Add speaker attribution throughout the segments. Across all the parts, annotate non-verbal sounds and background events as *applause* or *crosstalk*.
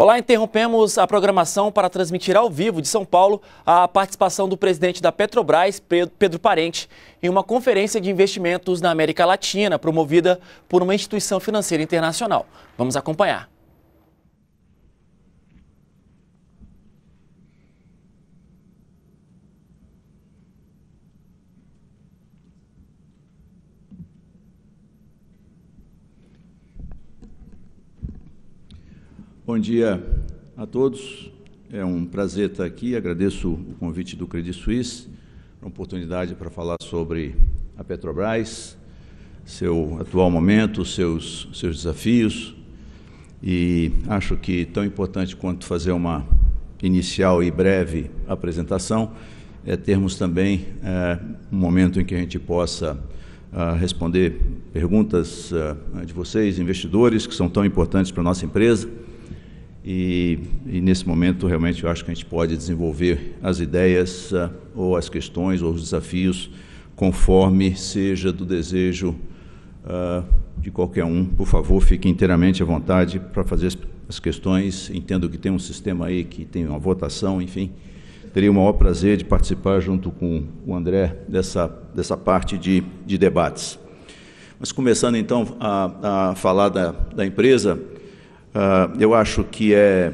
Speaker 1: Olá, interrompemos a programação para transmitir ao vivo de São Paulo a participação do presidente da Petrobras, Pedro Parente, em uma conferência de investimentos na América Latina promovida por uma instituição financeira internacional. Vamos acompanhar.
Speaker 2: Bom dia a todos. É um prazer estar aqui. Agradeço o convite do Credit Suisse, uma oportunidade para falar sobre a Petrobras, seu atual momento, seus, seus desafios. E acho que tão importante quanto fazer uma inicial e breve apresentação é termos também é, um momento em que a gente possa é, responder perguntas é, de vocês, investidores, que são tão importantes para a nossa empresa e, e, nesse momento, realmente, eu acho que a gente pode desenvolver as ideias ah, ou as questões ou os desafios conforme seja do desejo uh, de qualquer um. Por favor, fique inteiramente à vontade para fazer as, questões. Entendo que tem um sistema aí que tem uma votação, enfim. Teria o maior prazer de participar junto com o André dessa, dessa parte de, de debates. Mas começando então a, a falar da, da empresa, Uh, eu acho que é,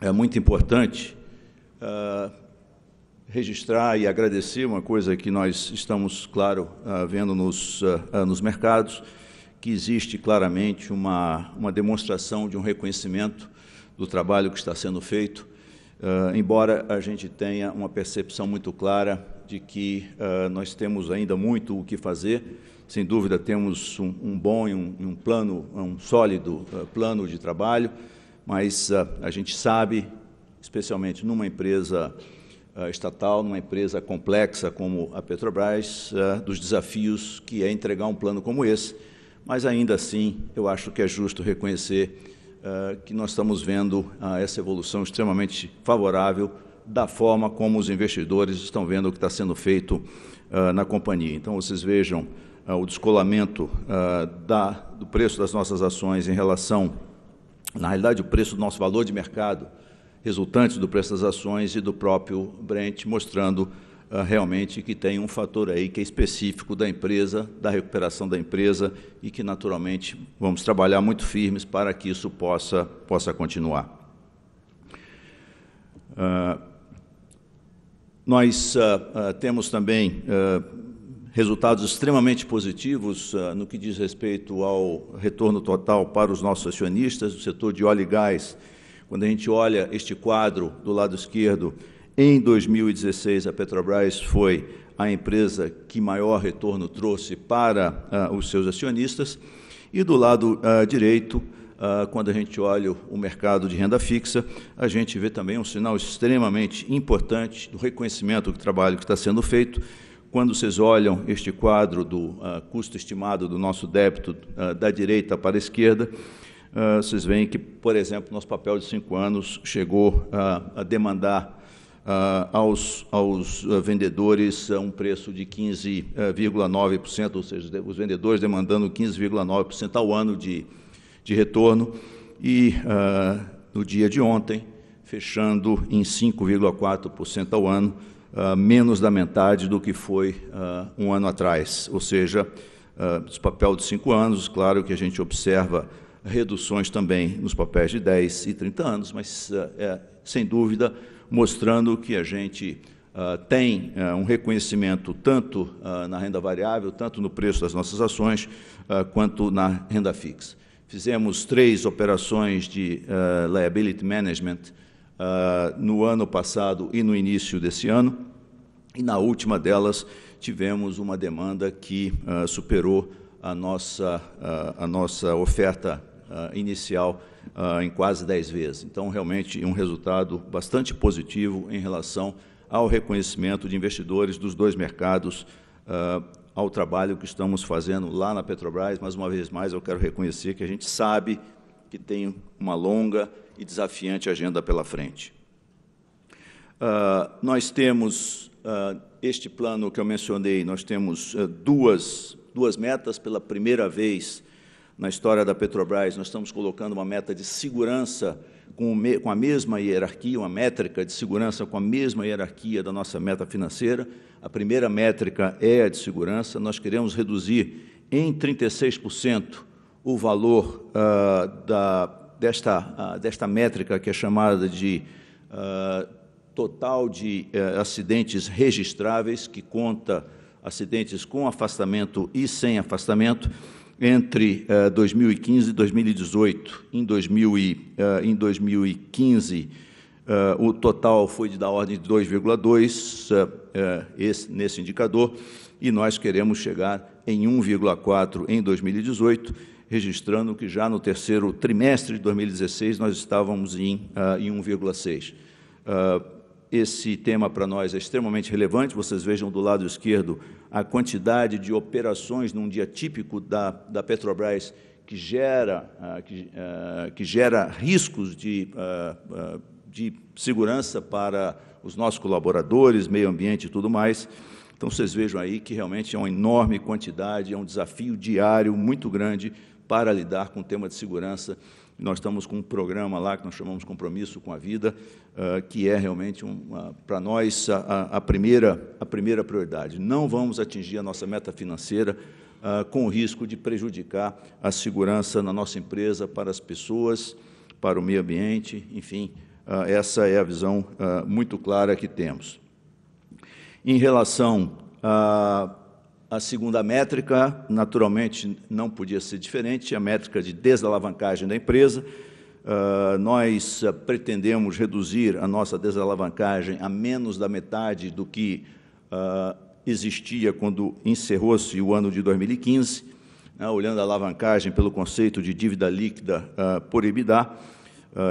Speaker 2: é muito importante uh, registrar e agradecer uma coisa que nós estamos, claro, uh, vendo nos, nos mercados, que existe claramente uma, uma demonstração de um reconhecimento do trabalho que está sendo feito, embora a gente tenha uma percepção muito clara de que nós temos ainda muito o que fazer sem dúvida, temos um, um bom e um, um, plano, um sólido uh, plano de trabalho, mas uh, a gente sabe, especialmente numa empresa uh, estatal, numa empresa complexa como a Petrobras, dos desafios que é entregar um plano como esse. Mas ainda assim, eu acho que é justo reconhecer que nós estamos vendo ah, essa evolução extremamente favorável da forma como os investidores estão vendo o que está sendo feito ah, na companhia. Então, vocês vejam ah, o descolamento ah, da, do preço das nossas ações em relação, na realidade, o preço do nosso valor de mercado, resultante do preço das ações e do próprio Brent, mostrando ah, realmente que tem um fator aí que é específico da empresa, da recuperação da empresa e que, naturalmente, vamos trabalhar muito firmes para que isso possa, possa continuar. nós temos também resultados extremamente positivos uh, no que diz respeito ao retorno total para os nossos acionistas do setor de óleo e gás. Quando a gente olha este quadro do lado esquerdo, em 2016 a Petrobras foi a empresa que maior retorno trouxe para uh, os seus acionistas. E do lado uh, direito, quando a gente olha o mercado de renda fixa, a gente vê também um sinal extremamente importante do reconhecimento do trabalho que está sendo feito quando vocês olham este quadro do uh, custo estimado do nosso débito uh, da direita para a esquerda, uh, vocês veem que, por exemplo, nosso papel de cinco anos chegou a demandar aos, aos vendedores um preço de 15,9%, ou seja, os vendedores demandando 15,9% ao ano de, de retorno. E no dia de ontem, fechando em 5,4% ao ano, uh, menos da metade do que foi uh, um ano atrás. Ou seja, uh, ah, papéis de cinco anos, claro que a gente observa reduções também nos papéis de 10 e 30 anos, mas é, sem dúvida mostrando que a gente Uh, tem uh, um reconhecimento tanto uh, na renda variável, tanto no preço das nossas ações, quanto na renda fixa. Fizemos três operações de liability management ah, no ano passado e no início desse ano, e na última delas tivemos uma demanda que uh, superou a nossa, uh, a nossa oferta inicial em quase 10 vezes. Então, realmente, um resultado bastante positivo em relação ao reconhecimento de investidores dos dois mercados ao trabalho que estamos fazendo lá na Petrobras. mas uma vez mais, eu quero reconhecer que a gente sabe que tem uma longa e desafiante agenda pela frente. Uh, nós temos uh, este plano que eu mencionei, nós temos uh, duas, duas metas pela primeira vez na história da Petrobras. Nós estamos colocando uma meta de segurança com, me, com a mesma hierarquia, uma métrica de segurança com a mesma hierarquia da nossa meta financeira. A primeira métrica é a de segurança. Nós queremos reduzir em 36% o valor da desta, ah, desta métrica que é chamada de uh, total de uh, acidentes registráveis, que conta acidentes com afastamento e sem afastamento, entre uh, eh, 2015 e 2018. Em, 2000 e, eh, em 2015, o total foi de da ordem de 2,2 nesse indicador, e nós queremos chegar em 1,4 em 2018 registrando que já no terceiro trimestre de 2016 nós estávamos em, uh, em 1,6. Uh, ah, esse tema para nós é extremamente relevante. Vocês vejam do lado esquerdo a quantidade de operações num dia típico da, da Petrobras que gera, uh, que, que, gera riscos de, de segurança para os nossos colaboradores, meio ambiente e tudo mais. Então, vocês vejam aí que realmente é uma enorme quantidade, é um desafio diário muito grande para lidar com o tema de segurança. Nós estamos com um programa lá que nós chamamos Compromisso com a Vida, uh, que é realmente, para nós, a, a, primeira, a primeira prioridade. Não vamos atingir a nossa meta financeira uh, com o risco de prejudicar a segurança na nossa empresa, para as pessoas, para o meio ambiente, enfim, uh, essa é a visão muito clara que temos. Em relação a a segunda métrica, naturalmente, não podia ser diferente, é a métrica de desalavancagem da empresa. Ah, nós ah, pretendemos reduzir a nossa desalavancagem a menos da metade do que ah, existia quando encerrou-se o ano de 2015, né? olhando a alavancagem pelo conceito de dívida líquida por EBITDA,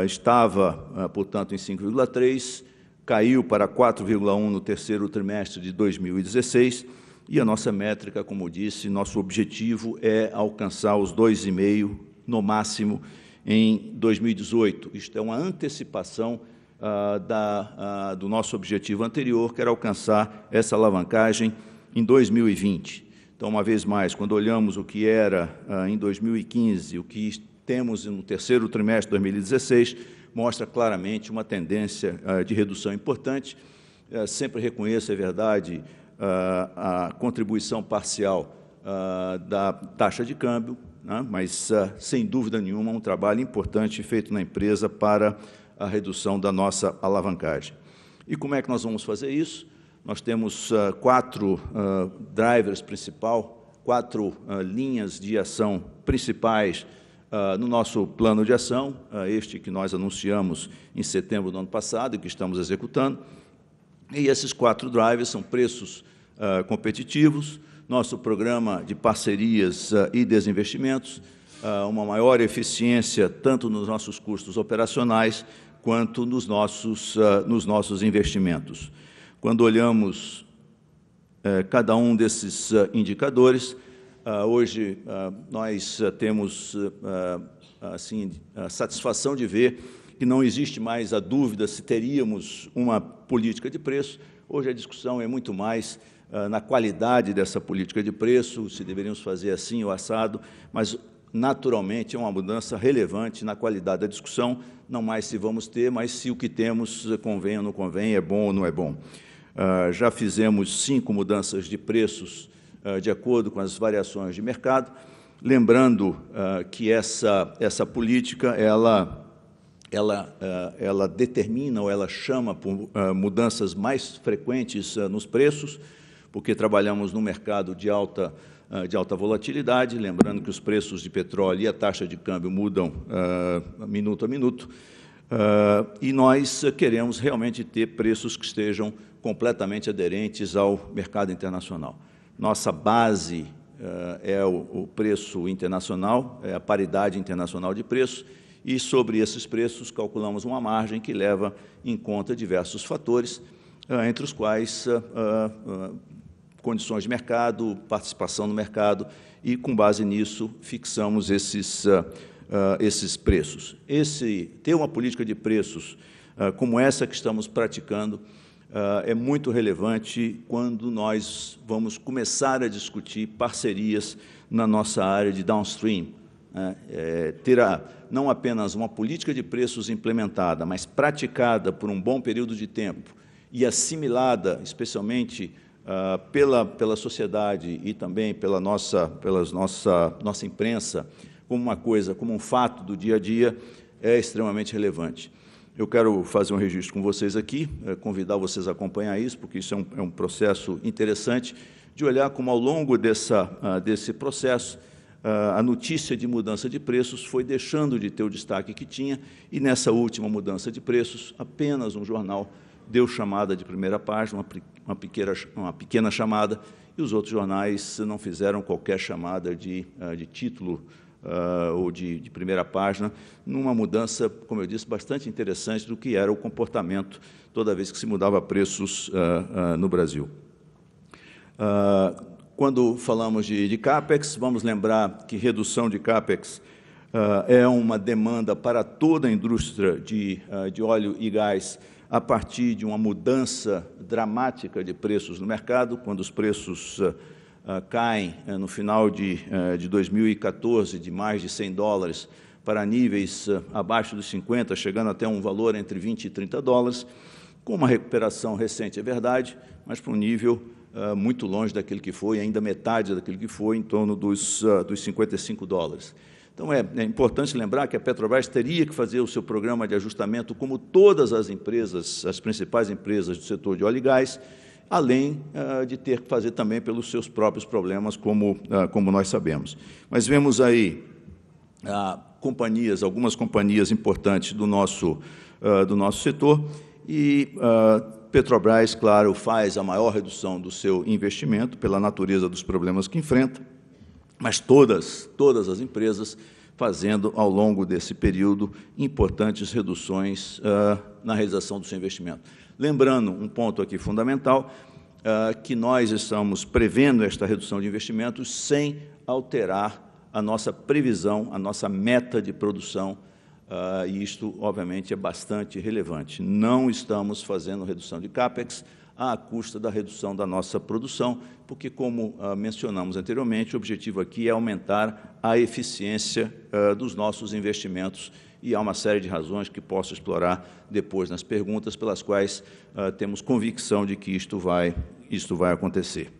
Speaker 2: estava, portanto, em 5,3, caiu para 4,1 no terceiro trimestre de 2016 e a nossa métrica, como disse, nosso objetivo é alcançar os 2,5 no máximo em 2018. Isto é uma antecipação ah, da, ah, do nosso objetivo anterior, que era alcançar essa alavancagem em 2020. Então, uma vez mais, quando olhamos o que era ah, em 2015, o que temos no terceiro trimestre de 2016, mostra claramente uma tendência de redução importante. Eh, sempre reconheço, é verdade, ah, a contribuição parcial ah, da taxa de câmbio, né? mas, ah, sem dúvida nenhuma, um trabalho importante feito na empresa para a redução da nossa alavancagem. E como é que nós vamos fazer isso? Nós temos quatro drivers principal, quatro linhas de ação principais no nosso plano de ação, este que nós anunciamos em setembro do ano passado e que estamos executando. E esses quatro drivers são preços ah, competitivos, nosso programa de parcerias uh, e desinvestimentos, uh, uma maior eficiência tanto nos nossos custos operacionais quanto nos nossos, nos nossos investimentos. Quando olhamos eh, cada um desses indicadores, hoje nós temos assim, a satisfação de ver que não existe mais a dúvida se teríamos uma política de preço. Hoje a discussão é muito mais ah, na qualidade dessa política de preço, se deveríamos fazer assim ou assado, mas naturalmente é uma mudança relevante na qualidade da discussão, não mais se vamos ter, mas se o que temos eh, convém ou não convém, é bom ou não é bom. Ah, já fizemos cinco mudanças de preços ah, de acordo com as variações de mercado, lembrando que essa, essa política, ela ela, ela determina ou ela chama por mudanças mais frequentes nos preços, porque trabalhamos num mercado de alta, ah, de alta volatilidade, lembrando que os preços de petróleo e a taxa de câmbio mudam ah, minuto a minuto, ah, e nós queremos realmente ter preços que estejam completamente aderentes ao mercado internacional. Nossa base é o preço internacional, é a paridade internacional de preços, e sobre esses preços calculamos uma margem que leva em conta diversos fatores, entre os quais condições de mercado, participação no mercado, e com base nisso fixamos esses, uh, uh, esses preços. Esse, ter uma política de preços uh, como essa que estamos praticando é muito relevante quando nós vamos começar a discutir parcerias na nossa área de downstream. Né? É, terá não apenas uma política de preços implementada, mas praticada por um bom período de tempo e assimilada, especialmente ah, pela, pela sociedade e também pela nossa, pelas nossa, nossa imprensa como uma coisa, como um fato do dia a dia, é extremamente relevante. Eu quero fazer um registro com vocês aqui, eh, convidar vocês a acompanhar isso, porque isso é um, é um processo interessante de olhar como, ao longo dessa, ah, desse processo, ah, a notícia de mudança de preços foi deixando de ter o destaque que tinha, e nessa última mudança de preços, apenas um jornal deu chamada de primeira página, uma, uma, pequena, uma pequena chamada, e os outros jornais não fizeram qualquer chamada de, ah, de título ah, ou de, de, primeira página, numa mudança, como eu disse, bastante interessante do que era o comportamento toda vez que se mudava preços ah, no Brasil. quando falamos de, de, CAPEX, vamos lembrar que redução de CAPEX é uma demanda para toda a indústria de, de óleo e gás a partir de uma mudança dramática de preços no mercado, quando os preços eh, eh, caem eh, no final de, de 2014 de mais de 100 dólares para níveis abaixo dos 50, chegando até um valor entre 20 e 30 dólares, com uma recuperação recente, é verdade, mas para um nível Uh, muito longe daquele que foi, ainda metade daquele que foi, em torno dos, uh, dos 55 dólares. Então é, é, importante lembrar que a Petrobras teria que fazer o seu programa de ajustamento, como todas as empresas, as principais empresas do setor de óleo e gás, além ah, de ter que fazer também pelos seus próprios problemas, como, ah, como nós sabemos. Mas vemos aí ah, companhias, algumas companhias importantes do nosso, do nosso setor, e Petrobras, claro, faz a maior redução do seu investimento pela natureza dos problemas que enfrenta mas todas, todas as empresas fazendo, ao longo desse período, importantes reduções uh, na realização do seu investimento. Lembrando um ponto aqui fundamental, uh, que nós estamos prevendo esta redução de investimentos sem alterar a nossa previsão, a nossa meta de produção, uh, e isto, obviamente, é bastante relevante. Não estamos fazendo redução de CAPEX, à custa da redução da nossa produção, porque, como ah, mencionamos anteriormente, o objetivo aqui é aumentar a eficiência ah, dos nossos investimentos e há uma série de razões que posso explorar depois nas perguntas, pelas quais ah, temos convicção de que isto vai, isto vai acontecer.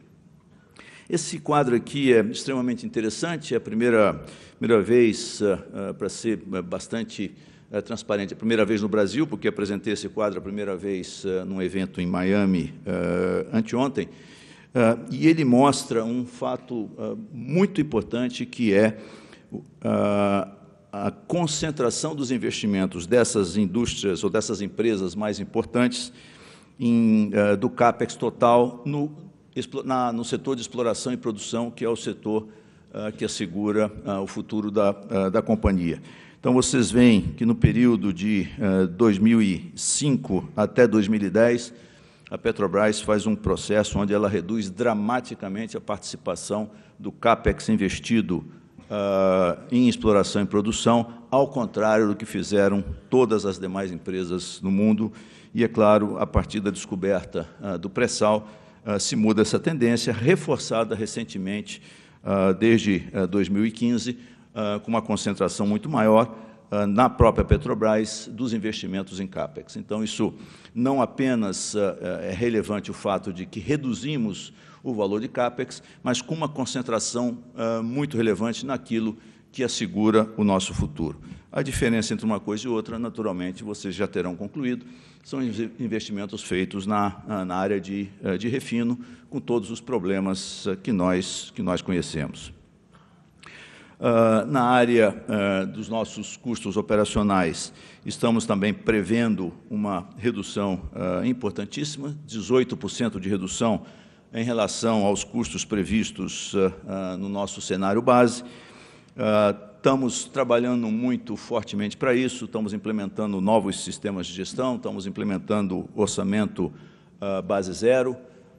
Speaker 2: Esse quadro aqui é extremamente interessante, é a primeira, primeira vez, ah, ah, para ser ah, bastante é, é, A primeira vez no Brasil, porque apresentei esse quadro a primeira vez uh, num evento em Miami uh, anteontem, uh, e ele mostra um fato muito importante que é a concentração dos investimentos dessas indústrias ou dessas empresas mais importantes em, do CAPEX total no, na, no setor de exploração e produção, que é o setor que assegura o futuro da, da companhia. Então, vocês veem que no período de 2005 eh, até 2010, a Petrobras faz um processo onde ela reduz dramaticamente a participação do CAPEX investido uh, em exploração e produção, ao contrário do que fizeram todas as demais empresas no mundo. E, é claro, a partir da descoberta uh, do pré-sal, ah, se muda essa tendência, reforçada recentemente, desde 2015, eh, ah, com uma concentração muito maior ah, na própria Petrobras dos investimentos em CAPEX. Então, isso não apenas ah, é, é relevante o fato de que reduzimos o valor de CAPEX, mas com uma concentração muito relevante naquilo que assegura o nosso futuro. A diferença entre uma coisa e outra, naturalmente, vocês já terão concluído, são investimentos feitos na, na área de, de refino, com todos os problemas que nós, que nós conhecemos. Ah, na área uh, dos nossos custos operacionais, estamos também prevendo uma redução uh, importantíssima, 18% de redução em relação aos custos previstos no nosso cenário base. Estamos trabalhando muito fortemente para isso, estamos implementando novos sistemas de gestão, estamos implementando orçamento base zero,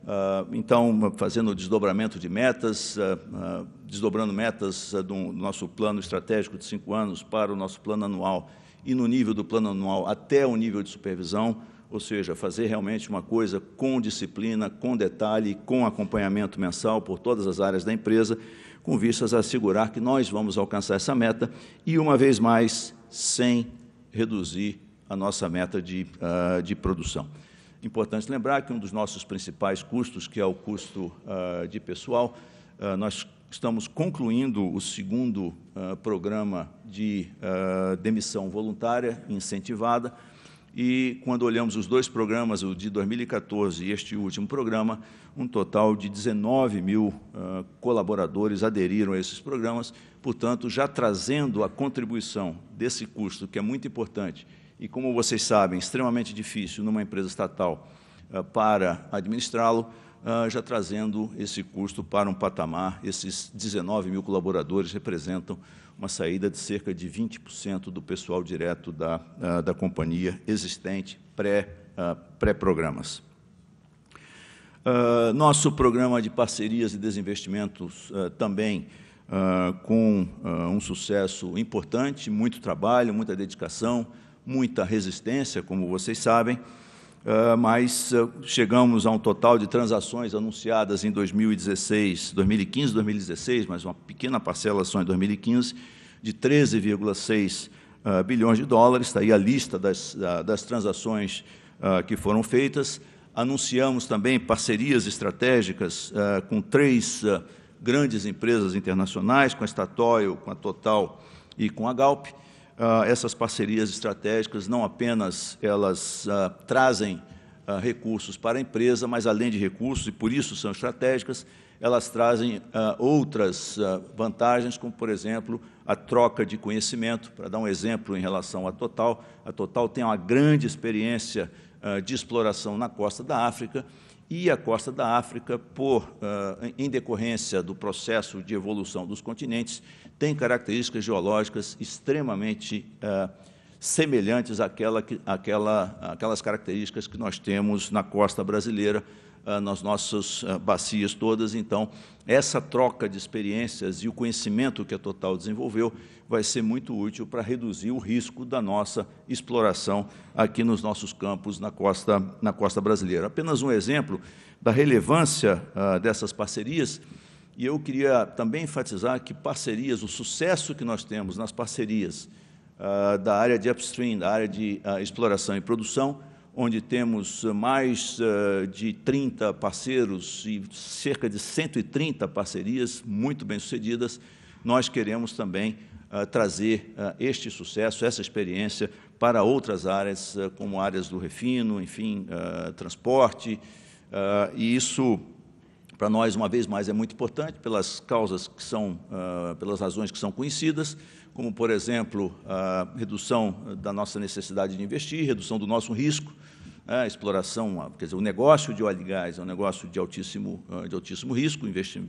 Speaker 2: ah, então, fazendo o desdobramento de metas, ah, ah, desdobrando metas do nosso plano estratégico de cinco anos para o nosso plano anual e no nível do plano anual até o nível de supervisão, ou seja, fazer realmente uma coisa com disciplina, com detalhe, com acompanhamento mensal por todas as áreas da empresa, com vistas a assegurar que nós vamos alcançar essa meta e, uma vez mais, sem reduzir a nossa meta de, de produção. Importante lembrar que um dos nossos principais custos, que é o custo uh, de pessoal, uh, nós estamos concluindo o segundo uh, programa de demissão voluntária incentivada. E quando olhamos os dois programas, o de 2014 e este último programa, um total de 19 mil colaboradores aderiram a esses programas, portanto, já trazendo a contribuição desse custo, que é muito importante, e, como vocês sabem, extremamente difícil numa empresa estatal eh, para administrá-lo, eh, já trazendo esse custo para um patamar. Esses 19 mil colaboradores representam uma saída de cerca de 20% do pessoal direto da, eh, da companhia existente pré-programas. Pré nosso programa de parcerias e desinvestimentos também com um sucesso importante, muito trabalho, muita dedicação, muita resistência, como vocês sabem, ah, mas ah, chegamos a um total de transações anunciadas em 2016, 2015, 2016, mas uma pequena parcela só em 2015, de 13,6 ah, bilhões de dólares. Está aí a lista das, das transações que foram feitas. Anunciamos também parcerias estratégicas com três grandes empresas internacionais, com a Statoil, com a Total e com a Galp ah, essas parcerias estratégicas não apenas elas ah, trazem ah, recursos para a empresa, mas além de recursos, e por isso são estratégicas, elas trazem ah, outras ah, vantagens, como, por exemplo, a troca de conhecimento. Para dar um exemplo em relação à Total, a Total tem uma grande experiência ah, de exploração na costa da África, e a costa da África, por, em decorrência do processo de evolução dos continentes, tem características geológicas extremamente eh, semelhantes àquela, àquela, àquelas características que nós temos na costa brasileira, eh, nas nossas eh, bacias todas. Então, essa troca de experiências e o conhecimento que a Total desenvolveu vai ser muito útil para reduzir o risco da nossa exploração aqui nos nossos campos na costa, na costa brasileira. Apenas um exemplo da relevância ah, dessas parcerias e eu queria também enfatizar que parcerias, o sucesso que nós temos nas parcerias uh, da área de upstream, da área de uh, exploração e produção, onde temos ah, mais uh, de 30 parceiros e cerca de 130 parcerias muito bem-sucedidas, nós queremos também trazer este sucesso, essa experiência, para outras áreas, como áreas do refino, enfim, transporte, e isso para nós, uma vez mais, é muito importante pelas causas que são, uh, pelas razões que são conhecidas, como, por exemplo, a redução ah, da nossa necessidade de investir, redução do nosso risco, a né, exploração, ah, quer dizer, o negócio de óleo e gás é um negócio de altíssimo, de altíssimo risco,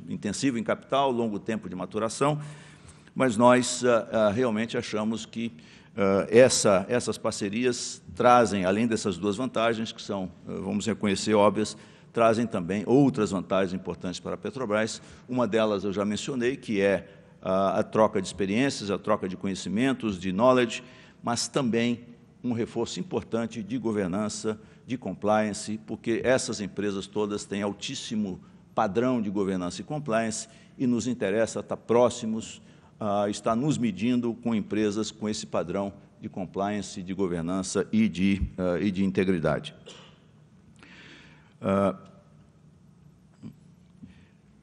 Speaker 2: intensivo em capital, longo tempo de maturação, mas nós realmente achamos que essa, essas parcerias trazem, além dessas duas vantagens, que são, vamos reconhecer, óbvias, trazem também outras vantagens importantes para a Petrobras. Uma delas eu já mencionei, que é a, a troca de experiências, a troca de conhecimentos, de knowledge, mas também um reforço importante de governança, de compliance, porque essas empresas todas têm altíssimo padrão de governança e compliance e nos interessa estar próximos, estar nos medindo com empresas com esse padrão de compliance, de governança e de, uh, e de integridade. Ah,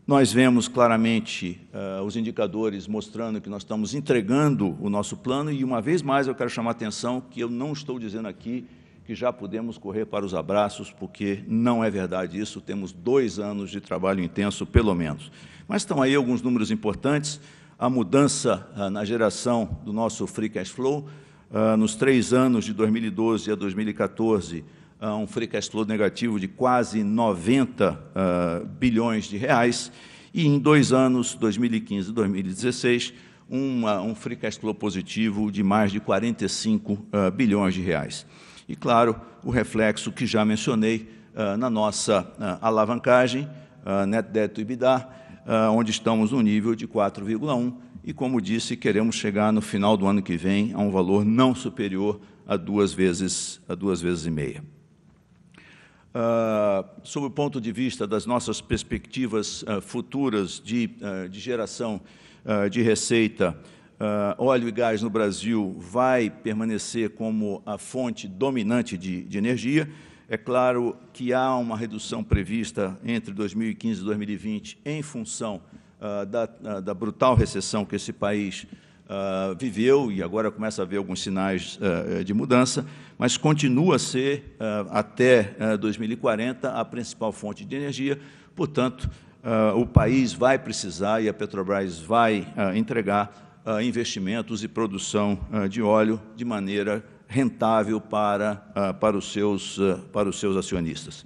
Speaker 2: nós vemos claramente uh, os indicadores mostrando que nós estamos entregando o nosso plano, e uma vez mais eu quero chamar a atenção que eu não estou dizendo aqui que já podemos correr para os abraços, porque não é verdade isso, temos dois anos de trabalho intenso, pelo menos. Mas estão aí alguns números importantes, a mudança uh, na geração do nosso free cash flow, nos três anos de 2012 a 2014, um free cash flow negativo de quase 90 uh, ah, bilhões de reais, e em dois anos, 2015 e 2016, uma, um free cash flow positivo de mais de 45 uh, ah, bilhões de reais. E, claro, o reflexo que já mencionei uh, na nossa alavancagem, net debt to EBITDA, onde estamos no nível de 4,1, e, como disse, queremos chegar no final do ano que vem a um valor não superior a duas vezes, a duas vezes e meia. Uh, sob o ponto de vista das nossas perspectivas uh, futuras de, uh, de geração de receita, óleo e gás no Brasil vai permanecer como a fonte dominante de, de energia. É claro que há uma redução prevista entre 2015 e 2020 em função da, da brutal recessão que esse país ah, viveu e agora começa a ver alguns sinais uh, de mudança, mas continua a ser, uh, até 2040, a principal fonte de energia. Portanto, o país vai precisar e a Petrobras vai entregar investimentos e produção de óleo de maneira rentável para, para, os, seus, para os seus acionistas.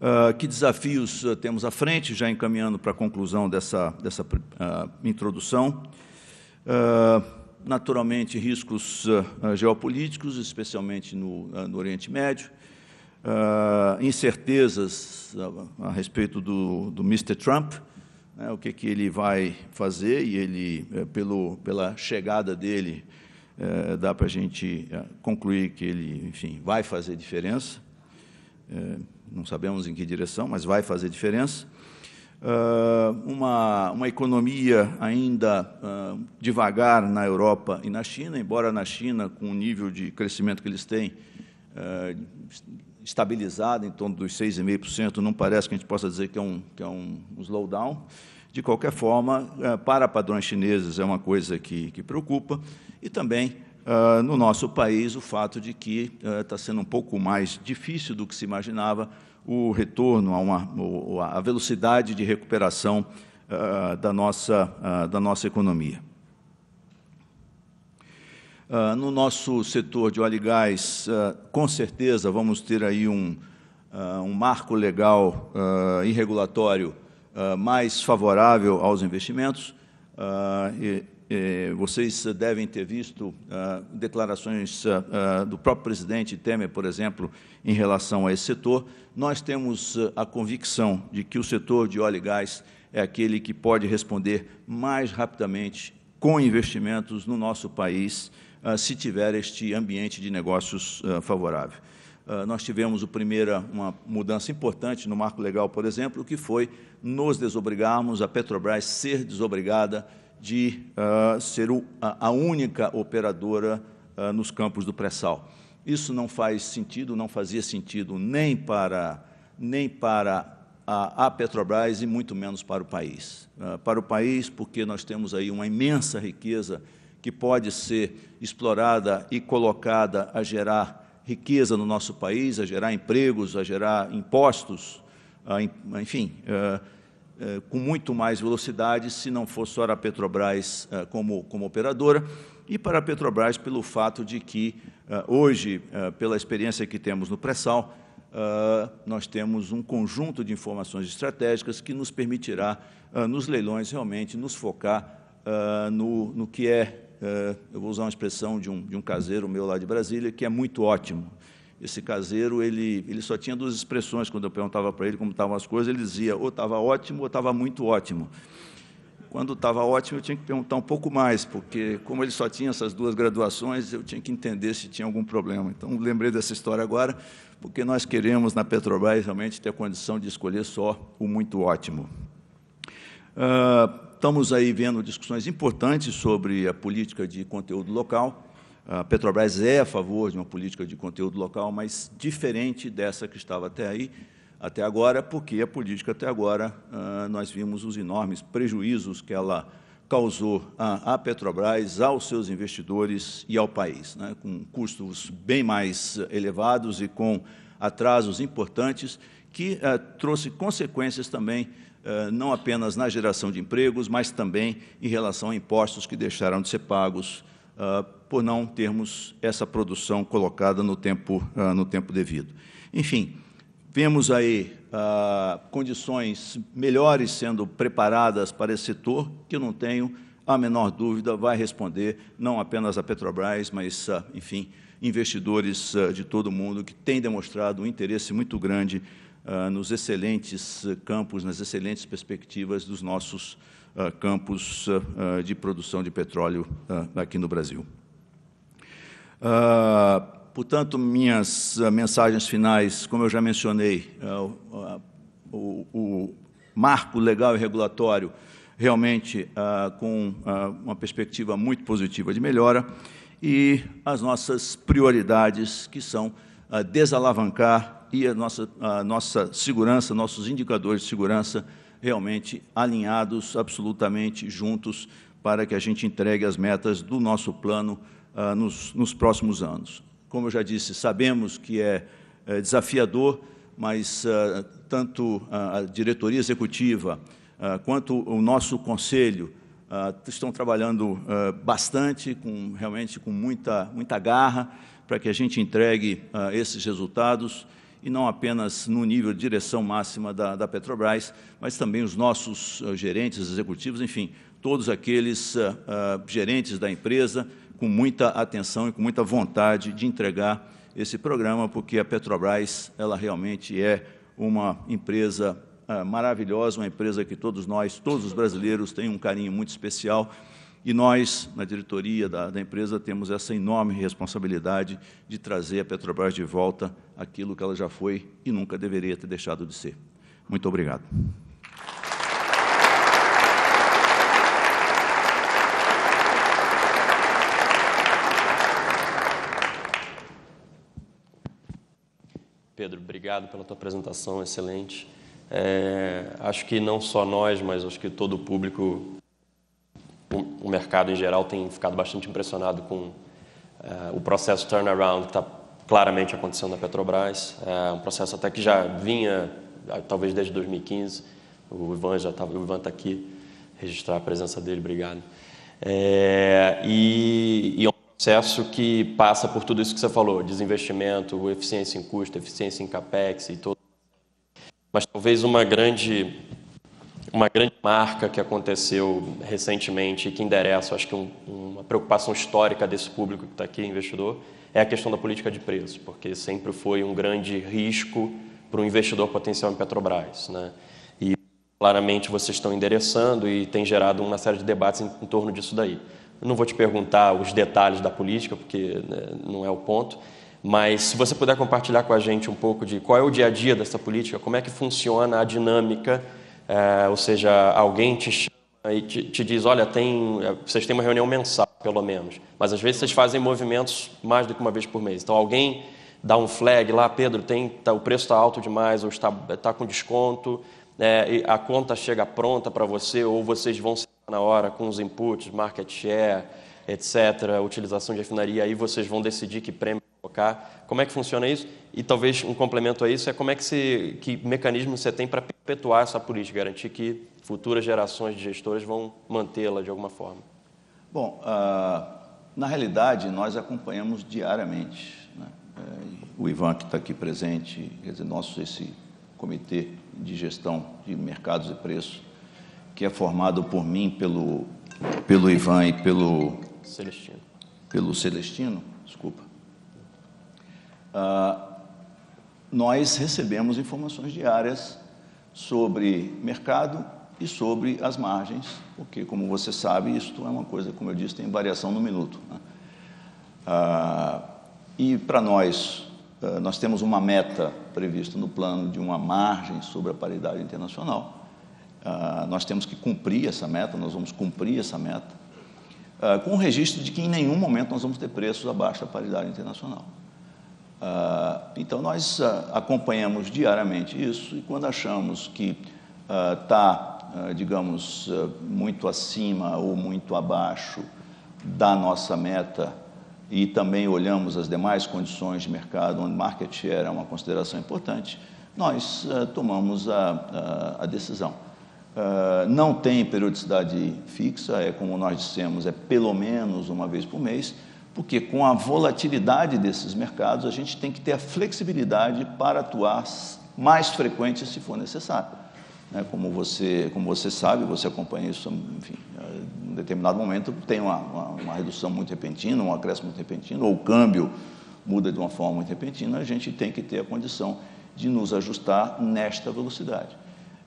Speaker 2: Uh, que desafios uh, temos à frente, já encaminhando para a conclusão dessa, dessa uh, introdução. naturalmente, riscos geopolíticos, especialmente no, no Oriente Médio. incertezas a respeito do, do Mr. Trump, né, o que, que ele vai fazer, e ele, eh, pelo, pela chegada dele, eh, dá para a gente eh, concluir que ele, enfim, vai fazer diferença não sabemos em que direção, mas vai fazer diferença. Uh, uma, uma economia ainda uh, devagar na Europa e na China, embora na China, com o nível de crescimento que eles têm uh, estabilizado em torno dos 6,5%, não parece que a gente possa dizer que é um, que é um slowdown. De qualquer forma, para padrões chineses é uma coisa que, que preocupa, e também ah, no nosso país, o fato de que está ah, sendo um pouco mais difícil do que se imaginava o retorno, a, uma, a velocidade de recuperação ah, da, nossa, da nossa economia. no nosso setor de óleo e gás, com certeza vamos ter aí um, um marco legal e regulatório mais favorável aos investimentos. E, eh, vocês eh, devem ter visto ah, declarações ah, ah, do próprio presidente Temer, por exemplo, em relação a esse setor. Nós temos a convicção de que o setor de óleo e gás é aquele que pode responder mais rapidamente com investimentos no nosso país, se tiver este ambiente de negócios favorável. Nós tivemos primeira, uma mudança importante no marco legal, por exemplo, que foi nos desobrigarmos, a Petrobras ser desobrigada de uh, ser o, a única operadora uh, nos campos do pré-sal. Isso não faz sentido, não fazia sentido nem para, nem para a, a Petrobras e muito menos para o país. Uh, para o país, porque nós temos aí uma imensa riqueza que pode ser explorada e colocada a gerar riqueza no nosso país, a gerar empregos, a gerar impostos, enfim eh, com muito mais velocidade se não fosse só a Petrobras eh, como, como operadora, e para a Petrobras pelo fato de que, eh, hoje, pela experiência que temos no pré-sal, nós temos um conjunto de informações estratégicas que nos permitirá, nos leilões, realmente nos focar no, no que é, eu vou usar uma expressão de um, de um caseiro meu lá de Brasília, que é muito ótimo, esse caseiro, ele, ele só tinha duas expressões quando eu perguntava para ele como estavam as coisas, ele dizia ou estava ótimo ou estava muito ótimo. Quando estava ótimo, eu tinha que perguntar um pouco mais, porque como ele só tinha essas duas graduações, eu tinha que entender se tinha algum problema. Então, lembrei dessa história agora, porque nós queremos na Petrobras realmente ter a condição de escolher só o muito ótimo. Uh, estamos aí vendo discussões importantes sobre a política de conteúdo local. A Petrobras é a favor de uma política de conteúdo local, mas diferente dessa que estava até aí, até agora, porque a política até agora ah, nós vimos os enormes prejuízos que ela causou à Petrobras, aos seus investidores e ao país, né, com custos bem mais elevados e com atrasos importantes, que ah, trouxe consequências também ah, não apenas na geração de empregos, mas também em relação a impostos que deixaram de ser pagos, ah, por não termos essa produção colocada no tempo, ah, no tempo devido. Enfim, vemos aí ah, condições melhores sendo preparadas para esse setor, que eu não tenho a menor dúvida vai responder não apenas a Petrobras, mas, enfim, investidores de todo o mundo que têm demonstrado um interesse muito grande nos excelentes campos, nas excelentes perspectivas dos nossos eh, campos eh, eh, de produção de petróleo aqui no Brasil. Ah, portanto, minhas mensagens finais, como eu já mencionei, ah, o, marco legal e regulatório realmente ah, com uma perspectiva muito positiva de melhora e as nossas prioridades, que são desalavancar e a nossa, a nossa segurança, nossos indicadores de segurança realmente alinhados, absolutamente juntos, para que a gente entregue as metas do nosso plano ah, nos, nos, próximos anos. Como eu já disse, sabemos que é, é desafiador, mas ah, tanto a diretoria executiva ah, quanto o nosso conselho estão trabalhando bastante, com, realmente com muita, muita garra, para que a gente entregue esses resultados e não apenas no nível de direção máxima da, da Petrobras, mas também os nossos eh, gerentes, executivos, enfim, todos aqueles uh, uh, gerentes da empresa com muita atenção e com muita vontade de entregar esse programa, porque a Petrobras ela realmente é uma empresa uh, maravilhosa, uma empresa que todos nós, todos os brasileiros, têm um carinho muito especial e nós, na diretoria da, da, empresa, temos essa enorme responsabilidade de trazer a Petrobras de volta aquilo que ela já foi e nunca deveria ter deixado de ser. Muito obrigado.
Speaker 1: Pedro, obrigado pela tua apresentação excelente. É, acho que não só nós, mas acho que todo o público o mercado em geral tem ficado bastante impressionado com uh, o processo turnaround que está claramente acontecendo na Petrobras. É um processo até que já vinha, ah, talvez desde 2015. O Ivan já estava, o Ivan está aqui, registrar a presença dele, obrigado. É, e, e é um processo que passa por tudo isso que você falou, desinvestimento, eficiência em custo, eficiência em capex e todo. Mas talvez uma grande uma grande marca que aconteceu recentemente e que endereça, acho que um, uma preocupação histórica desse público que está aqui, investidor, é a questão da política de preços, porque sempre foi um grande risco para o investidor potencial em Petrobras. Né? E claramente vocês estão endereçando e tem gerado uma série de debates em, em torno disso daí. não vou te perguntar os detalhes da política, porque né, não é o ponto, mas se você puder compartilhar com a gente um pouco de qual é o dia a dia dessa política, como é que funciona a dinâmica é, ou seja, alguém te chama e te, te, diz, olha, tem, é, vocês têm uma reunião mensal, pelo menos, mas às vezes vocês fazem movimentos mais do que uma vez por mês. Então alguém dá um flag lá, Pedro, tem, tá, o preço está alto demais, ou está, está com desconto, é, a conta chega pronta para você, ou vocês vão na hora com os inputs, market share, etc., utilização de refinaria, aí vocês vão decidir que prêmio como é que funciona isso? E talvez um complemento a isso é como é que, se, que mecanismo você tem para perpetuar essa política, garantir que futuras gerações de gestores vão mantê-la de alguma forma?
Speaker 2: Bom, ah, na realidade, nós acompanhamos diariamente. Né? É, o Ivan, que está aqui presente, quer dizer, nosso esse comitê de gestão de mercados e preços, que é formado por mim, pelo, pelo Ivan e pelo Celestino. Pelo Celestino, desculpa. Ah, nós recebemos informações diárias sobre mercado e sobre as margens, porque, como você sabe, isto é uma coisa, como eu disse, tem variação no minuto. Né? Ah, e para nós, ah, nós temos uma meta prevista no plano de uma margem sobre a paridade internacional. nós temos que cumprir essa meta, nós vamos cumprir essa meta, com o registro de que em nenhum momento nós vamos ter preços abaixo da paridade internacional. Ah, então, nós ah, acompanhamos diariamente isso e quando achamos que está, ah, digamos, muito acima ou muito abaixo da nossa meta, e também olhamos as demais condições de mercado, onde market share é uma consideração importante, nós tomamos a, a, a decisão. Uh, não tem periodicidade fixa, é como nós dissemos, é pelo menos uma vez por mês, porque com a volatilidade desses mercados, a gente tem que ter a flexibilidade para atuar mais frequente se for necessário. Né? Como você, como você sabe, você acompanha isso, enfim, em eh, determinado momento tem uma, uma, uma redução muito repentina, um acréscimo muito repentino, ou o câmbio muda de uma forma muito repentina, a gente tem que ter a condição de nos ajustar nesta velocidade.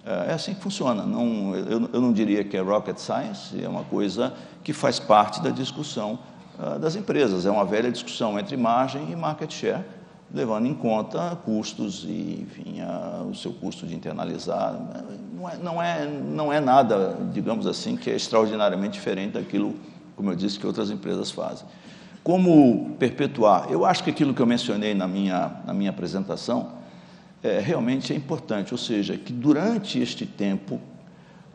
Speaker 2: Eh, é assim que funciona. Não, eu, eu não diria que é rocket science, é uma coisa que faz parte da discussão ah, das empresas. É uma velha discussão entre margem e market share, levando em conta custos e, enfim, a, ah, o seu custo de internalizar. Não é, não, é, não é nada, digamos assim, que é extraordinariamente diferente daquilo, como eu disse, que outras empresas fazem. Como perpetuar? Eu acho que aquilo que eu mencionei na minha, na minha apresentação é, realmente é importante, ou seja, que durante este tempo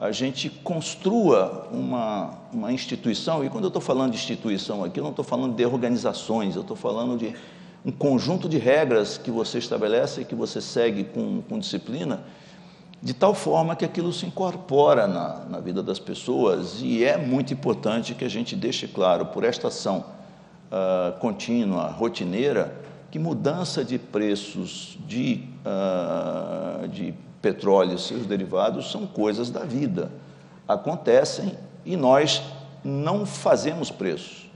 Speaker 2: a gente construa uma, uma instituição, e quando eu estou falando de instituição aqui, eu não estou falando de organizações, eu estou falando de um conjunto de regras que você estabelece e que você segue com, com disciplina, de tal forma que aquilo se incorpora na, na vida das pessoas, e é muito importante que a gente deixe claro, por esta ação uh, contínua, rotineira, que mudança de preços, de, uh, de petróleo e seus derivados são coisas da vida, acontecem e nós não fazemos preço.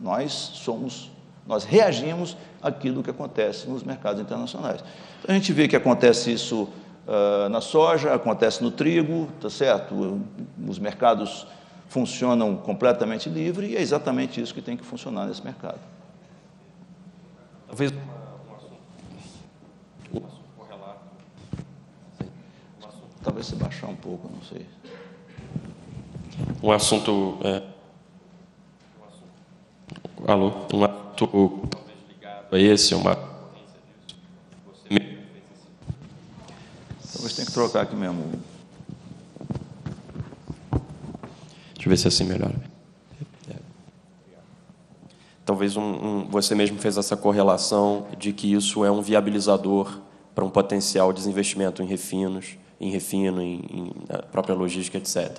Speaker 2: Nós somos, nós reagimos àquilo que acontece nos mercados internacionais. Então, a gente vê que acontece isso uh, na soja, acontece no trigo, tá certo? Os mercados funcionam completamente livre e é exatamente isso que tem que funcionar nesse mercado.
Speaker 1: Talvez um assunto. Um assunto
Speaker 2: talvez se baixar um pouco, não sei.
Speaker 1: Um assunto. É... Alô? Um assunto talvez ligado a esse, uma.
Speaker 2: Talvez tenha que trocar aqui mesmo.
Speaker 1: Deixa eu ver se é assim melhora. Talvez um, um, você mesmo fez essa correlação de que isso é um viabilizador para um potencial desinvestimento em refinos em refino, em, em na própria logística, etc.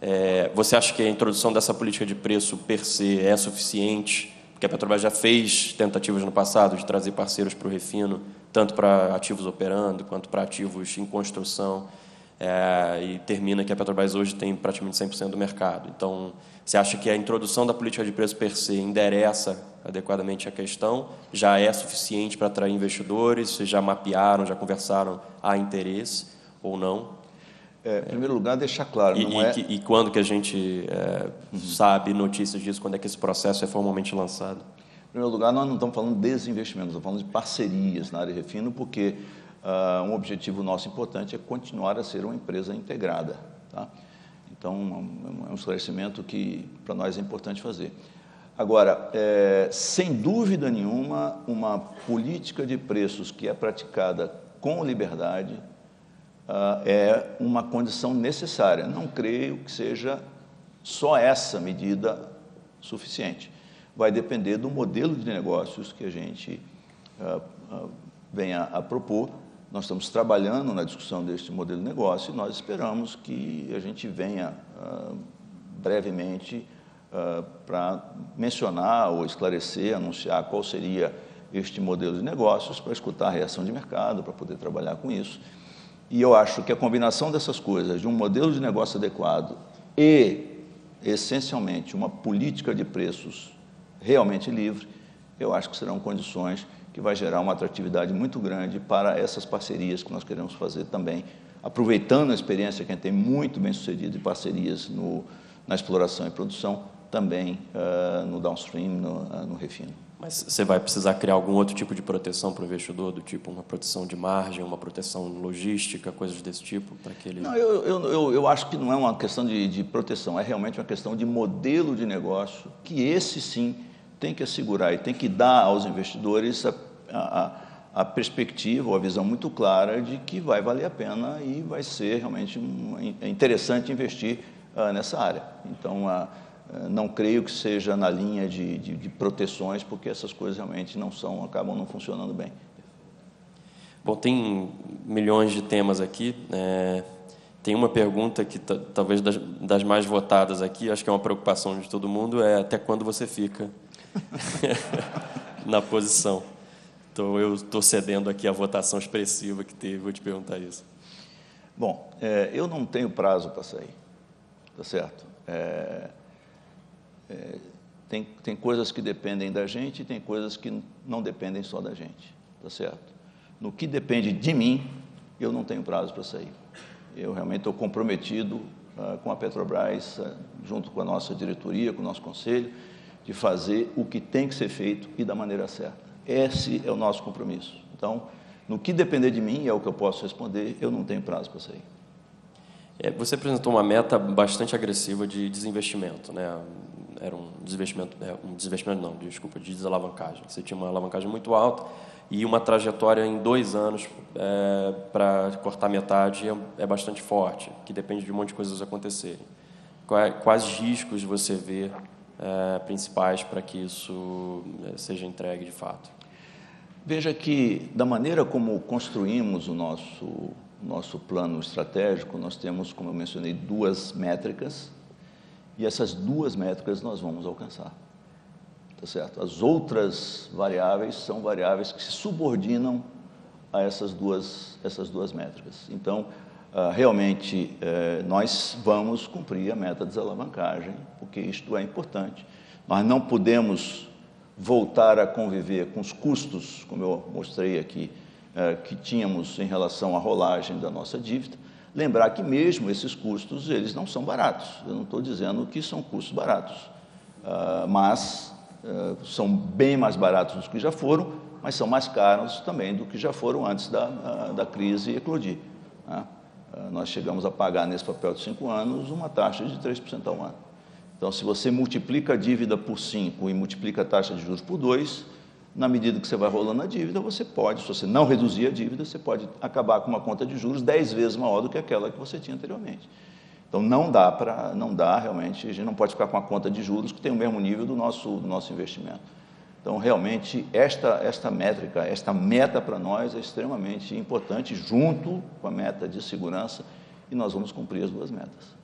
Speaker 1: É, você acha que a introdução dessa política de preço per se é suficiente? Porque a Petrobras já fez tentativas no passado de trazer parceiros para o refino, tanto para ativos operando quanto para ativos em construção. É, e termina que a Petrobras hoje tem praticamente 100% do mercado. Então, você acha que a introdução da política de preço per se endereça adequadamente a questão? Já é suficiente para atrair investidores? Vocês já mapearam, já conversaram? Há interesse? ou não?
Speaker 2: É, em primeiro lugar, deixar
Speaker 1: claro, e, não e, é... e quando que a gente é, uhum. sabe notícias disso? Quando é que esse processo é formalmente lançado?
Speaker 2: Em primeiro lugar, nós não estamos falando de desinvestimento, estamos falando de parcerias na área de refino, porque uh, um objetivo nosso importante é continuar a ser uma empresa integrada. Tá? Então, é, é, é um esclarecimento que para nós é importante fazer. Agora, é, sem dúvida nenhuma, uma política de preços que é praticada com liberdade, ah, é uma condição necessária. Não creio que seja só essa medida suficiente. Vai depender do modelo de negócios que a gente ah, ah, venha a propor. Nós estamos trabalhando na discussão deste modelo de negócio e nós esperamos que a gente venha brevemente para mencionar ou esclarecer, anunciar qual seria este modelo de negócios, para escutar a reação de mercado, para poder trabalhar com isso. E eu acho que a combinação dessas coisas, de um modelo de negócio adequado e, essencialmente, uma política de preços realmente livre, eu acho que serão condições que vai gerar uma atratividade muito grande para essas parcerias que nós queremos fazer também, aproveitando a experiência que a gente tem muito bem sucedido de parcerias no, na exploração e produção, também
Speaker 1: uh, no downstream, no, uh, no refino. Mas você vai precisar criar algum outro tipo de proteção para o investidor, do tipo uma proteção de margem, uma proteção logística, coisas desse tipo, para que ele... Não,
Speaker 2: eu, eu, eu, acho que não é uma questão de, de proteção, é realmente uma questão de modelo de negócio, que esse sim tem que assegurar e tem que dar aos investidores a, a, a perspectiva ou a visão muito clara de que vai valer a pena e vai ser realmente é interessante investir uh, nessa área. Então, uh, eh, não creio que seja na linha de, de, de, proteções, porque essas coisas realmente não são, acabam não funcionando bem.
Speaker 1: Bom, tem milhões de temas aqui. É, tem uma pergunta que talvez das, das, mais votadas aqui, acho que é uma preocupação de todo mundo, é até quando você fica *laughs* na posição. Então, eu estou cedendo aqui a votação expressiva que teve, vou te perguntar isso. Bom, é, eu
Speaker 2: não tenho prazo para sair, tá certo? É, é, tem, tem coisas que dependem da gente e tem coisas que não dependem só da gente, tá certo? No que depende de mim, eu não tenho prazo para sair. Eu realmente estou comprometido ah, com a Petrobras, ah, junto com a nossa diretoria, com o nosso conselho, de fazer o que tem que ser feito e da maneira certa. Esse é o nosso compromisso. Então, no que depender de mim, é o que eu posso responder, eu não tenho prazo para sair.
Speaker 1: É, você apresentou uma meta bastante agressiva de desinvestimento, né? era um desinvestimento, é, um desinvestimento não, desculpa, de desalavancagem. Você tinha uma alavancagem muito alta e uma trajetória em dois anos é, para cortar metade é, é, bastante forte, que depende de um monte de coisas acontecerem. Quais, riscos você vê é, principais para que isso é, seja entregue de fato? Veja que,
Speaker 2: da maneira como construímos o nosso, nosso plano estratégico, nós temos, como eu mencionei, duas métricas e essas duas métricas nós vamos alcançar. Tá certo? As outras variáveis são variáveis que se subordinam a essas duas, essas duas métricas. Então, ah, realmente, eh, nós vamos cumprir a meta de desalavancagem, porque isto é importante. Nós não podemos voltar a conviver com os custos, como eu mostrei aqui, eh, que tínhamos em relação à rolagem da nossa dívida. Lembrar que mesmo esses custos, eles não são baratos. Eu não estou dizendo que são custos baratos, uh, mas uh, são bem mais baratos do que já foram, mas são mais caros também do que já foram antes da, uh, da crise eclodir. Né? Ah, nós chegamos a pagar nesse papel de cinco anos uma taxa de 3% ao ano. Então, se você multiplica a dívida por 5 e multiplica a taxa de juros por 2, na medida que você vai rolando a dívida, você pode, se você não reduzir a dívida, você pode acabar com uma conta de juros 10 vezes maior do que aquela que você tinha anteriormente. Então não dá para, não dá realmente, a gente não pode ficar com uma conta de juros que tem o mesmo nível do nosso, do nosso investimento. Então realmente esta, esta métrica, esta meta para nós é extremamente importante junto com a meta de segurança e nós vamos cumprir as duas metas.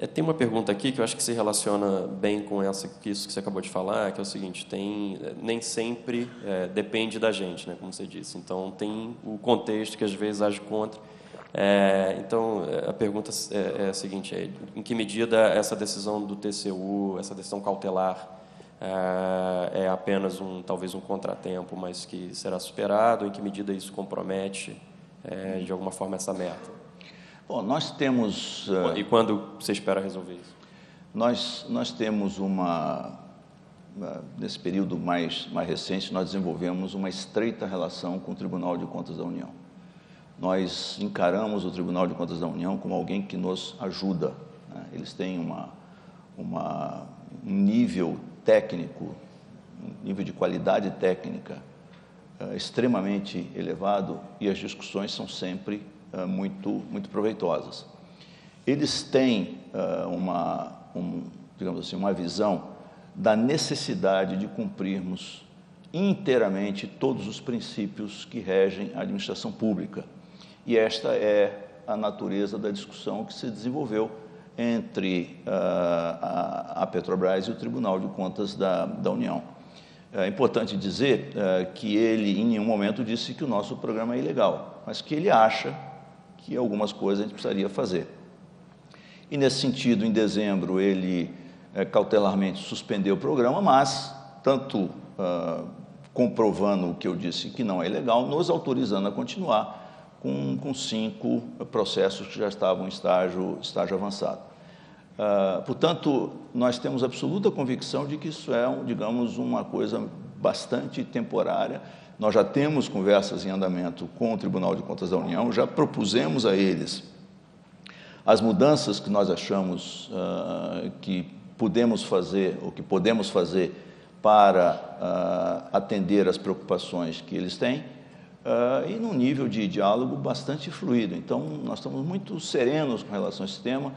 Speaker 1: É, tem uma pergunta aqui que eu acho que se relaciona bem com essa, isso que você acabou de falar, que é o seguinte: tem, é, nem sempre é, depende da gente, né, como você disse. Então, tem o contexto que às vezes age contra. É, então, é, a pergunta é, é a seguinte: em que medida essa decisão do TCU, essa decisão cautelar, é apenas um talvez um contratempo, mas que será superado? Em que medida isso compromete, de alguma forma, essa meta? Bom, nós temos. Eh, e quando você espera resolver isso? Nós, nós temos uma.
Speaker 2: Nesse período mais, mais recente, nós desenvolvemos uma estreita relação com o Tribunal de Contas da União. Nós encaramos o Tribunal de Contas da União como alguém que nos ajuda. Né? Eles têm uma, uma, um nível técnico, um nível de qualidade técnica uh, extremamente elevado e as discussões são sempre ah, muito, muito proveitosas. Eles têm ah, uma, um, digamos assim, uma visão da necessidade de cumprirmos inteiramente todos os princípios que regem a administração pública. E esta é a natureza da discussão que se desenvolveu entre uh, a, a, Petrobras e o Tribunal de Contas da, da União. É importante dizer uh, que ele, em nenhum momento, disse que o nosso programa é ilegal, mas que ele acha que algumas coisas a gente precisaria fazer. E nesse sentido, em dezembro, ele é, cautelarmente suspendeu o programa, mas, tanto ah, comprovando o que eu disse que não é ilegal, nos autorizando a continuar com, com cinco processos que já estavam em estágio, estágio avançado. Ah, portanto, nós temos absoluta convicção de que isso é, digamos, uma coisa bastante temporária nós já temos conversas em andamento com o Tribunal de Contas da União, já propusemos a eles as mudanças que nós achamos uh, que podemos fazer, ou que podemos fazer para uh, atender às preocupações que eles têm, uh, e num nível de diálogo bastante fluido. Então, nós estamos muito serenos com relação a esse tema,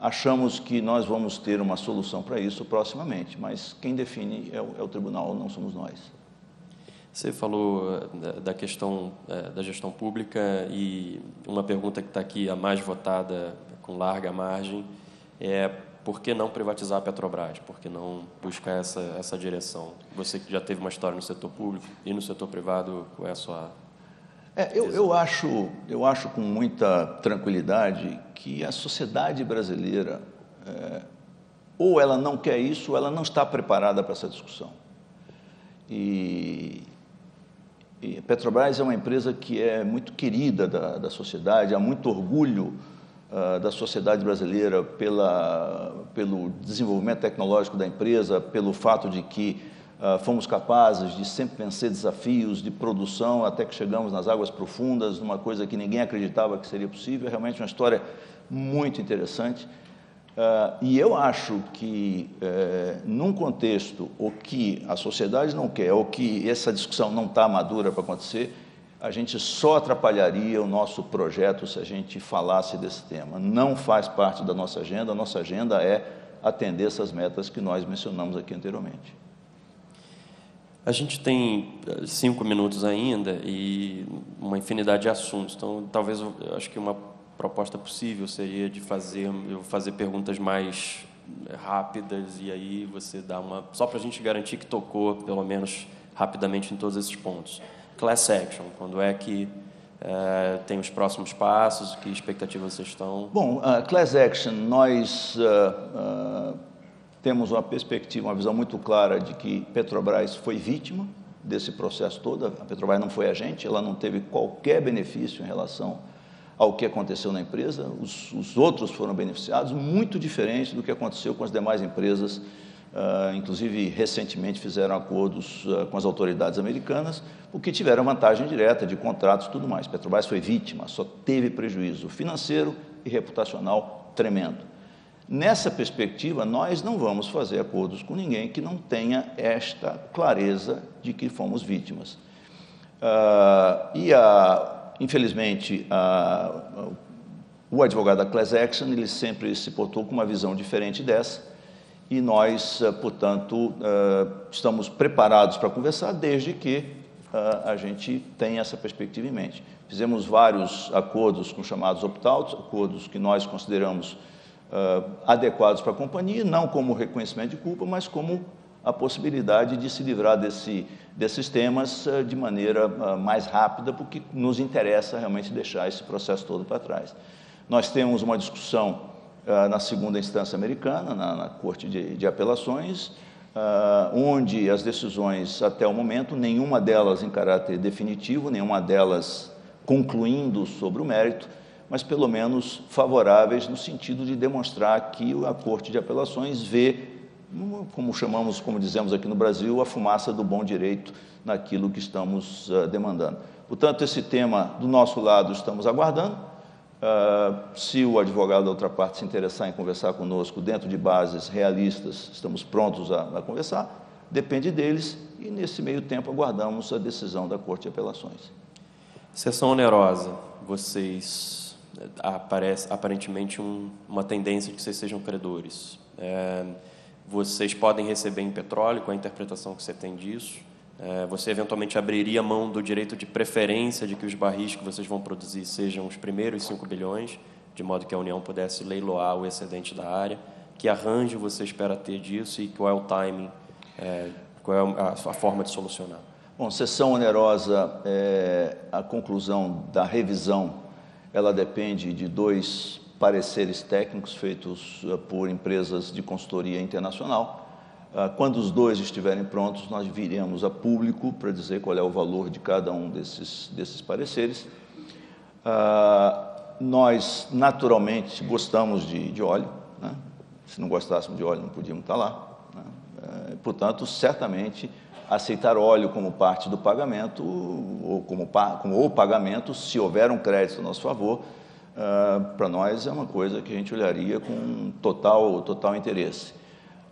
Speaker 2: achamos que nós vamos ter uma solução para isso proximamente, mas quem define é o, é o tribunal, não somos nós.
Speaker 1: Você falou eh, da questão eh, da gestão pública e uma pergunta que está aqui a mais votada com larga margem é por que não privatizar a Petrobras? Por que não buscar essa, essa direção? Você que já teve uma história no setor público e no setor privado, qual é a sua...
Speaker 2: É, eu, eu, acho, eu acho com muita tranquilidade que a sociedade brasileira é, ou ela não quer isso ou ela não está preparada para essa discussão. E e Petrobras é uma empresa que é muito querida da, da sociedade, há muito orgulho uh, da sociedade brasileira pela, pelo desenvolvimento tecnológico da empresa, pelo fato de que uh, fomos capazes de sempre vencer desafios de produção até que chegamos nas águas profundas, numa coisa que ninguém acreditava que seria possível. É realmente uma história muito interessante. Uh, e eu acho que, uh, num contexto o que a sociedade não quer, ou que essa discussão não está madura para acontecer, a gente só atrapalharia o nosso projeto se a gente falasse desse tema. Não faz parte da nossa agenda, a nossa agenda é atender essas metas que nós
Speaker 1: mencionamos aqui anteriormente. A gente tem eh, cinco minutos ainda e uma infinidade de assuntos, então talvez eu acho que uma proposta possível seria de fazer, eu fazer perguntas mais eh, rápidas e aí você dá uma. Só para a gente garantir que tocou, pelo menos rapidamente, em todos esses pontos. Class action, quando é que é, tem os próximos passos, que expectativas vocês estão?
Speaker 2: Bom, uh, class action, nós uh, uh, temos uma perspectiva, uma visão muito clara de que Petrobras foi vítima desse processo todo. A Petrobras não foi agente, ela não teve qualquer benefício em relação ao que aconteceu na empresa, os, os outros foram beneficiados, muito diferente do que aconteceu com as demais empresas. Uh, inclusive, recentemente fizeram acordos uh, com as autoridades americanas, o que tiveram vantagem direta de contratos e tudo mais. Petrobras foi vítima, só teve prejuízo financeiro e reputacional tremendo. Nessa perspectiva, nós não vamos fazer acordos com ninguém que não tenha esta clareza de que fomos vítimas. Uh, e a, infelizmente, a, a, o advogado da class action ele sempre se portou com uma visão diferente dessa e nós, eh, portanto, eh, estamos preparados para conversar desde que eh, a gente tenha essa perspectiva em mente. Fizemos vários acordos com chamados opt-outs, acordos que nós consideramos adequados para a companhia, não como reconhecimento de culpa, mas como a possibilidade de se livrar desse, desses temas eh, de maneira ah, mais rápida, porque nos interessa realmente deixar esse processo todo para trás. Nós temos uma discussão ah, na segunda instância americana, na, na Corte de, de Apelações, ah, onde as decisões até o momento, nenhuma delas em caráter definitivo, nenhuma delas concluindo sobre o mérito, mas pelo menos favoráveis no sentido de demonstrar que a Corte de Apelações vê como chamamos, como dizemos aqui no Brasil, a fumaça do bom direito naquilo que estamos uh, demandando. Portanto, esse tema do nosso lado estamos aguardando. Uh, se o advogado da outra parte se interessar em conversar conosco dentro de bases realistas, estamos prontos a, a conversar. Depende deles e, nesse meio tempo, aguardamos a decisão da Corte
Speaker 1: de Apelações. Sessão onerosa. Vocês eh, aparece aparentemente um, uma tendência de que vocês sejam credores. É vocês podem receber em petróleo, com a interpretação que você tem disso. É, você eventualmente abriria mão do direito de preferência de que os barris que vocês vão produzir sejam os primeiros 5 bilhões, de modo que a União pudesse leiloar o excedente da área. Que arranjo você espera ter disso e qual é o timing, é, qual é a, a forma de solucionar? Bom, sessão onerosa,
Speaker 2: é, a conclusão da revisão, ela depende de dois pareceres técnicos feitos eh, por empresas de consultoria internacional. Ah, quando os dois estiverem prontos, nós viremos a público para dizer qual é o valor de cada um desses, desses pareceres. Ah, nós, naturalmente, gostamos de, de óleo. Né? Se não gostássemos de óleo, não podíamos estar lá. Né? Eh, portanto, certamente, aceitar óleo como parte do pagamento, ou como, como o pagamento, se houver um crédito a nosso favor, Uh, ah, para nós é uma coisa que a gente olharia com total, total interesse.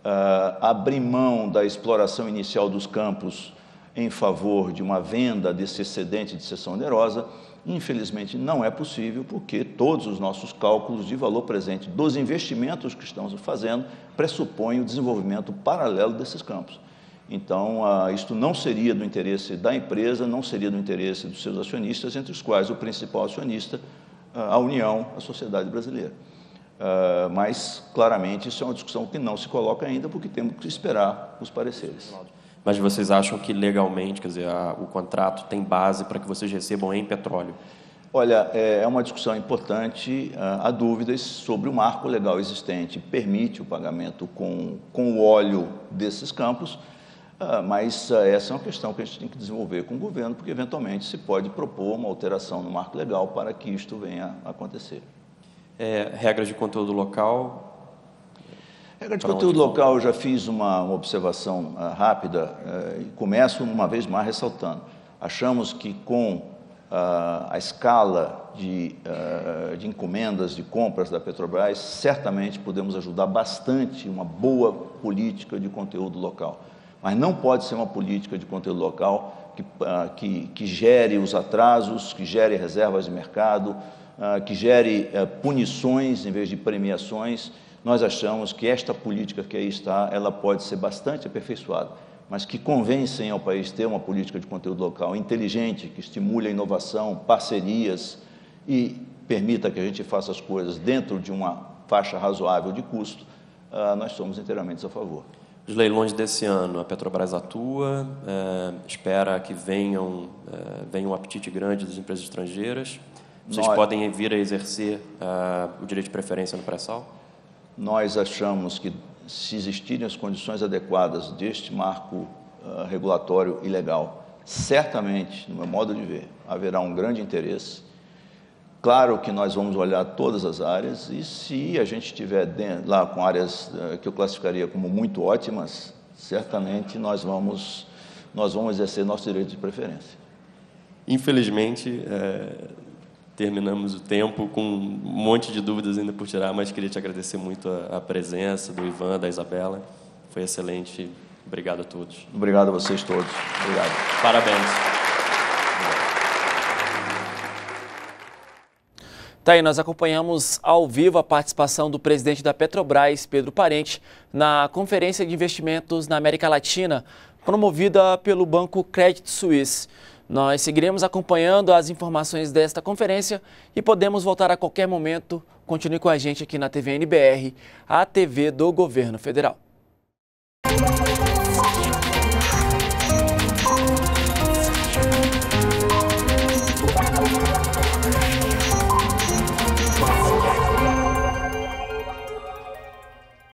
Speaker 2: Uh, abrir mão da exploração inicial dos campos em favor de uma venda desse excedente de seção onerosa, infelizmente não é possível, porque todos os nossos cálculos de valor presente dos investimentos que estamos fazendo pressupõem o desenvolvimento paralelo desses campos. Então, ah, isto não seria do interesse da empresa, não seria do interesse dos seus acionistas, entre os quais o principal acionista, a União, a sociedade brasileira. Uh, mas, claramente, isso é uma discussão que não se coloca ainda, porque temos que esperar os pareceres.
Speaker 1: Mas vocês acham que legalmente, quer dizer, a, o contrato tem base para que vocês recebam em petróleo?
Speaker 2: Olha, é, é uma discussão importante. Ah, há dúvidas sobre o marco legal existente, permite o pagamento com, com o óleo desses campos, ah, mas ah, essa é uma questão que a gente tem que desenvolver com o governo, porque eventualmente se pode propor uma alteração no marco legal para que isto venha a acontecer.
Speaker 1: É, de conteúdo local. Regra de conteúdo local, eu já fiz
Speaker 2: uma, uma observação ah, rápida eh, e começo uma vez mais ressaltando. Achamos que com a escala de, de encomendas, de compras da Petrobras, certamente podemos ajudar bastante uma boa política de conteúdo local mas não pode ser uma política de conteúdo local que, ah, que, que gere os atrasos, que gere reservas de mercado, ah, que gere eh, punições em vez de premiações. Nós achamos que esta política que aí está, ela pode ser bastante aperfeiçoada, mas que convencem ao país ter uma política de conteúdo local inteligente, que estimule a inovação, parcerias e permita que a gente faça as coisas dentro de uma faixa razoável de custo, ah, nós somos inteiramente a favor.
Speaker 1: Os leilões desse ano, a Petrobras atua, é, espera que venham, é, venha um apetite grande das empresas estrangeiras. Vocês Nós... podem vir a exercer é, o direito de preferência no pré-sal? Nós achamos que, se existirem as condições
Speaker 2: adequadas deste marco uh, regulatório e legal, certamente, no meu modo de ver, haverá um grande interesse Claro que nós vamos olhar todas as áreas e se a gente estiver lá com áreas eh, que eu classificaria como muito ótimas, certamente nós vamos, nós vamos exercer nosso direito de preferência.
Speaker 1: Infelizmente, é, terminamos o tempo com um monte de dúvidas ainda por tirar, mas queria te agradecer muito a, a presença do Ivan, da Isabela. Foi excelente. Obrigado a todos. Obrigado a vocês todos. Obrigado. Parabéns. Tá aí, nós acompanhamos ao vivo a participação do presidente da Petrobras, Pedro Parente, na Conferência de Investimentos na América Latina, promovida pelo Banco Credit Suisse. Nós seguiremos acompanhando as informações desta conferência e podemos voltar a qualquer momento. Continue com a gente aqui na TVNBR, a TV do Governo Federal.